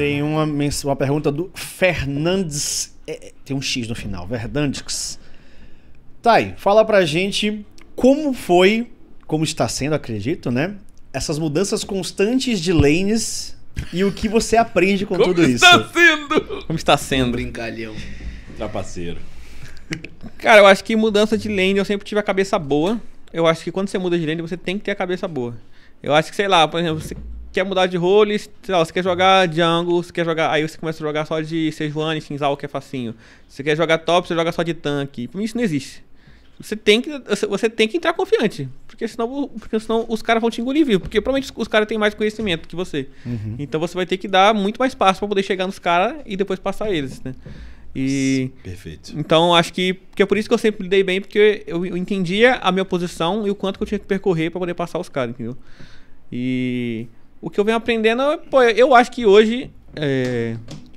Tem uma, uma pergunta do Fernandes. É, tem um X no final, Verdandes. Tá aí, fala pra gente como foi, como está sendo, acredito, né? Essas mudanças constantes de lanes e o que você aprende com como tudo isso. Como está sendo? Como está sendo? Um brincalhão. Trapaceiro. Cara, eu acho que mudança de lane eu sempre tive a cabeça boa. Eu acho que quando você muda de lane você tem que ter a cabeça boa. Eu acho que, sei lá, por exemplo, você quer mudar de role, sei lá, você quer jogar jungle, você quer jogar. Aí você começa a jogar só de Sejuani, Shinzal, que é facinho. Você quer jogar top, você joga só de tanque. Pra mim isso não existe. Você tem que, você tem que entrar confiante. Porque senão, porque senão os caras vão te engolir vivo. Porque provavelmente os caras têm mais conhecimento que você. Uhum. Então você vai ter que dar muito mais espaço para poder chegar nos caras e depois passar eles, né? E, Perfeito. Então acho que, que é por isso que eu sempre lidei bem, porque eu, eu entendia a minha posição e o quanto que eu tinha que percorrer para poder passar os caras, entendeu? E o que eu venho aprendendo, pô, eu acho que hoje. É,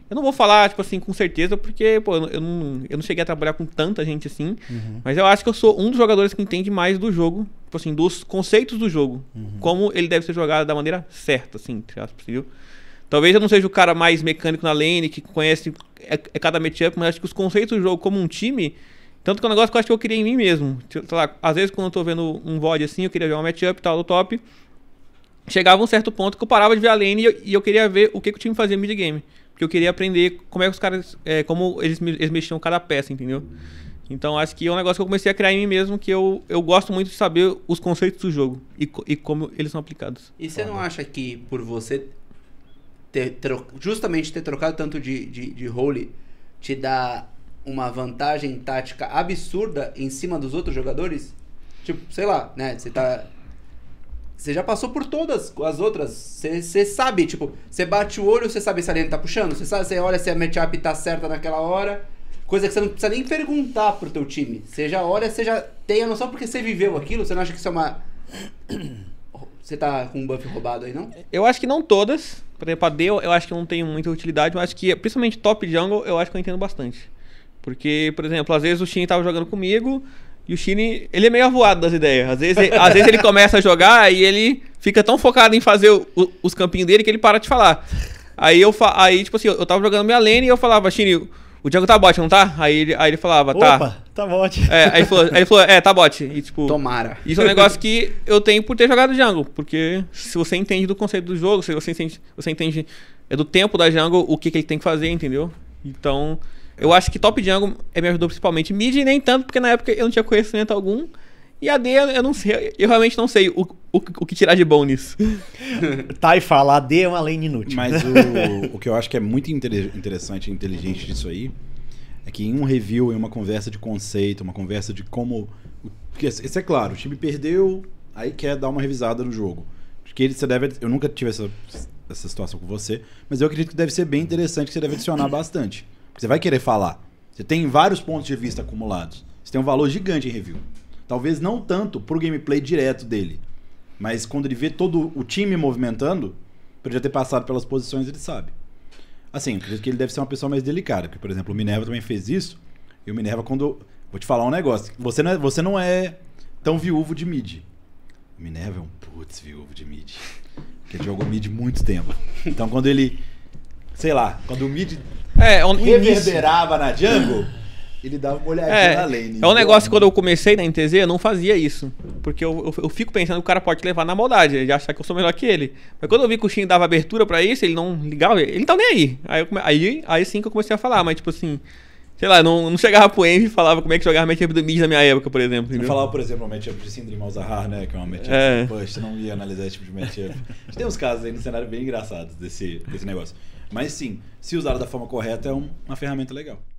eu não vou falar, tipo assim, com certeza, porque, pô, eu não, eu não cheguei a trabalhar com tanta gente assim. Uhum. Mas eu acho que eu sou um dos jogadores que entende mais do jogo, tipo assim, dos conceitos do jogo. Uhum. Como ele deve ser jogado da maneira certa, assim, entre aspas, entendeu? Talvez eu não seja o cara mais mecânico na lane, que conhece é, é cada matchup, mas acho que os conceitos do jogo como um time. Tanto que é um negócio que eu acho que eu queria em mim mesmo. Sei lá, às vezes quando eu tô vendo um VOD assim, eu queria ver um matchup e tal do top chegava um certo ponto que eu parava de ver a lane e eu, e eu queria ver o que, que o time fazia no mid-game. Porque eu queria aprender como é que os caras. É, como eles, eles mexiam cada peça, entendeu? Então acho que é um negócio que eu comecei a criar em mim mesmo, que eu, eu gosto muito de saber os conceitos do jogo e, e como eles são aplicados. E você não acha que por você ter justamente ter trocado tanto de, de, de role te dá uma vantagem tática absurda em cima dos outros jogadores? Tipo, sei lá, né? Você tá você já passou por todas as outras. Você sabe, tipo, você bate o olho, você sabe se a linha tá puxando. Você sabe, você olha se a matchup tá certa naquela hora. Coisa que você não precisa nem perguntar pro teu time. Você já olha, você já tem a noção porque você viveu aquilo. Você não acha que isso é uma. Você tá com um buff roubado aí, não? Eu acho que não todas. Por exemplo, a D eu acho que não tenho muita utilidade, mas acho que, principalmente top jungle, eu acho que eu entendo bastante. Porque, por exemplo, às vezes o Shin tava jogando comigo, e o Chine, ele é meio avoado das ideias. Às vezes, ele, às vezes ele começa a jogar e ele fica tão focado em fazer o, o, os campinhos dele que ele para de falar. Aí eu aí, tipo assim, eu, tava jogando minha lane e eu falava, Chine, o Django tá bot, não tá? Aí ele, aí ele falava, tá. Opa, tá bot. É, aí ele falou, aí ele falou é, tá bot. E, tipo, Tomara. Isso é um negócio que eu tenho por ter jogado Django, porque se você entende do conceito do jogo, se você entende, você entende é do tempo da Django, o que, que ele tem que fazer, entendeu? Então, eu acho que Top Jungle é, me ajudou principalmente. Mid nem tanto, porque na época eu não tinha conhecimento algum. E AD, eu não sei, eu realmente não sei o, o, o que tirar de bom nisso. tá e fala, AD é uma lane inútil. Mas o, o que eu acho que é muito interessante e inteligente disso aí é que em um review, em uma conversa de conceito, uma conversa de como. Porque isso é claro, o time perdeu, aí quer dar uma revisada no jogo. Acho que ele, você deve. Eu nunca tive essa, essa situação com você, mas eu acredito que deve ser bem interessante que você deve adicionar bastante. Você vai querer falar. Você tem vários pontos de vista acumulados. Você tem um valor gigante em review. Talvez não tanto pro gameplay direto dele. Mas quando ele vê todo o time movimentando, ele já ter passado pelas posições, ele sabe. Assim, acredito que ele deve ser uma pessoa mais delicada. Porque, por exemplo, o Minerva também fez isso. E o Minerva, quando. Vou te falar um negócio. Você não é, você não é tão viúvo de mid. O Minerva é um putz viúvo de mid. Porque ele jogou mid muito tempo. Então, quando ele. Sei lá, quando o mid é, é reverberava na Django, ele dava uma olhadinha é, na lane. É um negócio que quando eu comecei na NTZ, eu não fazia isso. Porque eu, eu, eu fico pensando que o cara pode levar na maldade, ele achar que eu sou melhor que ele. Mas quando eu vi que o Shin dava abertura para isso, ele não ligava, ele não tá nem aí. Aí, eu, aí. aí sim que eu comecei a falar, mas tipo assim. Sei lá, não, não chegava pro Envy e falava como é que jogava matchup do mid na minha época, por exemplo. Entendeu? falava, por exemplo, matchup de Sindri Malzahar, né? Que é uma matchup é. push, você não ia analisar esse tipo de matchup. A gente tem uns casos aí no cenário bem engraçados desse, desse negócio. Mas sim, se usado da forma correta, é uma ferramenta legal.